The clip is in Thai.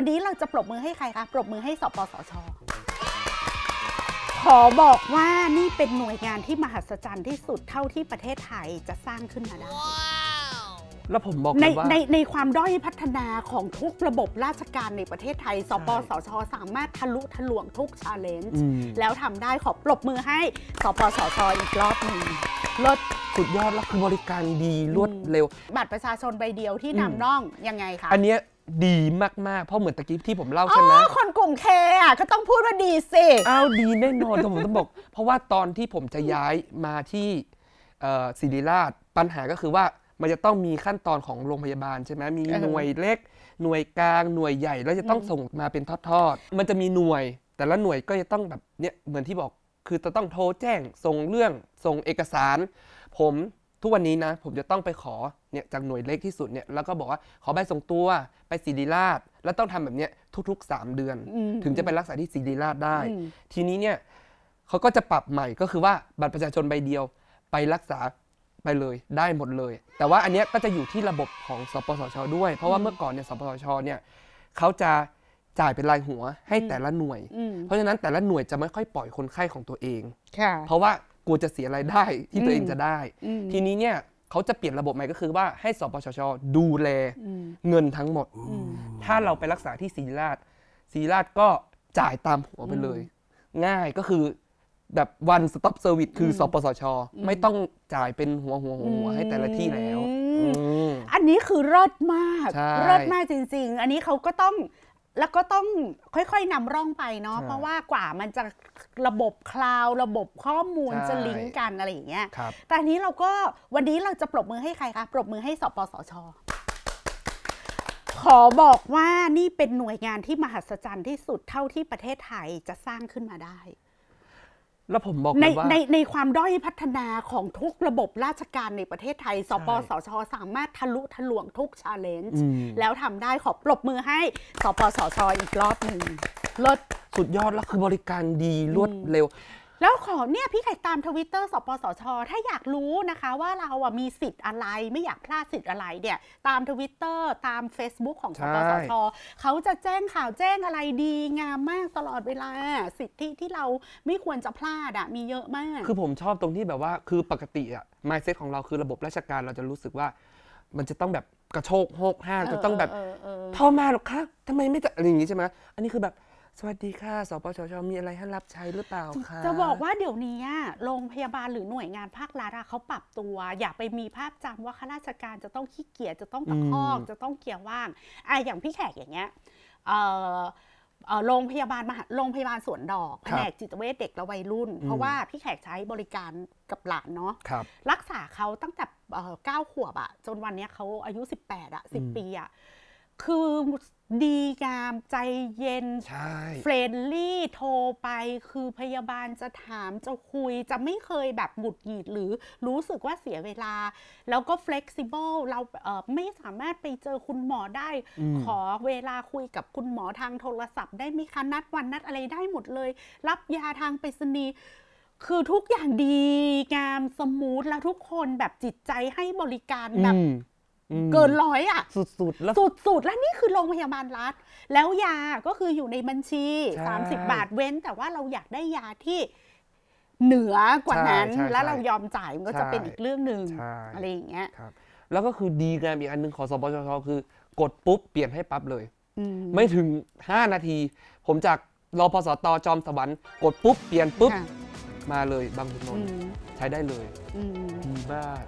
วันนี้เราจะปรบมือให้ใครคะ ปรบมือให้สปสช ขอบอกว่านี่เป็นหน่วยงานที่มหัศจรรย์ที่สุดเท่าที่ประเทศไทยจะสร้างขึ้นมาได้แล้วผมบอกว่าในในความด้อยพัฒนาของทุกระบบราชการในประเทศไทยสปสช สามารถทะลุทะลวงทุกชาเลนจ์แล้วทำได้ขอปรบมือให้สปสช อีกรอบหนึ่งลดสุดยอดแล้วคือบริการดีรวดเร็วบัตรประชาชนใบเดียวที่นำน่องยังไงคะอันนี้ดีมากๆ เพราะเหมือนตะกี้ที่ผมเล่าใช่ไหมคนกลุ่มเคอ่ะก็ต้องพูดว่าดีสิอ้าวดีแน่นอนผมต้องบอก เพราะว่าตอนที่ผมจะย้ายมาที่ศิริราช ปัญหาก็คือว่ามันจะต้องมีขั้นตอนของโรงพยาบาลใช่ไหมมีหน่วยเล็ก หน่วยกลางหน่วยใหญ่แล้วจะต้องส่งมาเป็นทอดๆมันจะมีหน่วย แต่ละหน่วยก็จะต้องแบบเนี้ยเหมือนที่บอก คือจะต้องโทรแจ้งส่งเรื่องส่งเอกสาร ผมทุกวันนี้นะผมจะต้องไปขอเนี่ยจากหน่วยเล็กที่สุดเนี่ยแล้วก็บอกว่าขอใบส่งตัวไปศิริราชแล้วต้องทำแบบเนี้ยทุก ๆ 3 เดือน ถึงจะไปรักษาที่ศิริราชได้ ทีนี้เนี่ยเขาก็จะปรับใหม่ก็คือว่าบัตรประชาชนใบเดียวไปรักษาไปเลยได้หมดเลย แต่ว่าอันเนี้ยก็จะอยู่ที่ระบบของสปสชด้วย เพราะว่าเมื่อก่อนเนี่ยสปสชเนี่ยเขาจะจ่ายเป็นรายหัวให้แต่ละหน่วยเพราะฉะนั้นแต่ละหน่วยจะไม่ค่อยปล่อยคนไข้ของตัวเองเพราะว่ากลัวจะเสียรายได้ที่ตัวเองจะได้ ทีนี้เนี่ยเขาจะเปลี่ยนระบบใหม่ก็คือว่าให้สปชชดูแลเงินทั้งหมด ถ้าเราไปรักษาที่ศรีราชศรีราชก็จ่ายตามหัวไปเลย ง่ายก็คือแบบวันสต็อปเซอร์วิสคือสปสชไม่ต้องจ่ายเป็นหัวหัวหัว ให้แต่ละที่แล้ว อันนี้คือเลิศมากเลิศมากจริงๆ อันนี้เขาก็ต้องแล้วก็ต้องค่อยๆนำร่องไปเนาะเพราะว่ากว่ามันจะระบบคลาว ระบบข้อมูลจะลิงก์กันอะไรอย่างเงี้ยแต่นี้เราก็วันนี้เราจะปรบมือให้ใครคะปรบมือให้สปสช ขอบอกว่านี่เป็นหน่วยงานที่มหัศจรรย์ที่สุดเท่าที่ประเทศไทยจะสร้างขึ้นมาได้แล้วผมบอกในในในความด้อยพัฒนาของทุกระบบราชการในประเทศไทย สปสช สามารถทะลุทะลวงทุกชาเลนจ์แล้วทำได้ขอปรบมือให้ สปสช อีกรอบหนึ่งเลิศสุดยอดแล้วคือบริการดีรวดเร็วแล้วขอเนี่ยพี่ไข่ตามทวิตเตอร์สปสช ถ้าอยากรู้นะคะ ว่าเราอ่ะมีสิทธิ์อะไร ไม่อยากพลาดสิทธิ์อะไรเนี่ย ตามทวิตเตอร์ตาม Facebook ของสปสช เขาจะแจ้งข่าว แจ้งอะไรดีงามมากตลอดเวลา สิทธิที่เราไม่ควรจะพลาดอ่ะมีเยอะมาก คือผมชอบตรงที่แบบว่าคือปกติอ่ะ mindset ของเราคือระบบราชการเราจะรู้สึกว่า มันจะต้องแบบกระโชกโฮกห้างจะต้องแบบท่อมาหรอกคะทำไมไม่จะอะไรอย่างงี้ใช่ไหมอันนี้คือแบบสวัสดีค่ะสปชชมีอะไรให้รับใช้หรือเปล่าคะ จะบอกว่าเดี๋ยวนี้โรงพยาบาลหรือหน่วยงานภาครัฐเขาปรับตัว อย่าไปมีภาพจำว่าข้าราชการจะต้องขี้เกียจจะต้องตะคอกจะต้องเกียร์ว่างอ่ะอย่างพี่แขกอย่างเงี้ยโรงพยาบาลมหาโรงพยาบาลสวนดอกแผนกจิตเวชเด็กและวัยรุ่น เพราะว่าพี่แขกใช้บริการกับหลานเนาะรรักษาเขาตั้งแต่เก้าขวบอะจนวันนี้เขาอายุ18อะ10ปีอะคือดีงามใจเย็นเฟรนลี่โทรไปคือพยาบาลจะถามจะคุยจะไม่เคยแบบหงุดหงิดหรือรู้สึกว่าเสียเวลา แล้วก็็กซิเบิลเราเไม่สามารถไปเจอคุณหมอได้ ขอเวลาคุยกับคุณหมอทางโทรศัพท์ได้ไหมคะนัดวันนัดอะไรได้หมดเลย รับยาทางไปรษณีย์คือทุกอย่างดีงามสมูทแล้วทุกคนแบบจิตใจให้บริการแบบเกินร้อยอ่ะ สุดๆ แล้วสุดๆ แล้วนี่คือโรงพยาบาลรัฐ แล้วยาก็คืออยู่ในบัญชี 30 บาทเว้น แต่ว่าเราอยากได้ยาที่เหนือกว่านั้น แล้วเรายอมจ่ายมันก็จะเป็นอีกเรื่องหนึ่งอะไรอย่างเงี้ยแล้วก็คือดีงามอีกอันหนึ่งของสปชคือ กดปุ๊บ เปลี่ยนให้ปั๊บเลยไม่ถึง 5 นาที ผมจากรอพสตจอมสวรรค์กดปุ๊บ เปลี่ยนปุ๊บมาเลยบางขุนนนท์ใช้ได้เลยดีมาก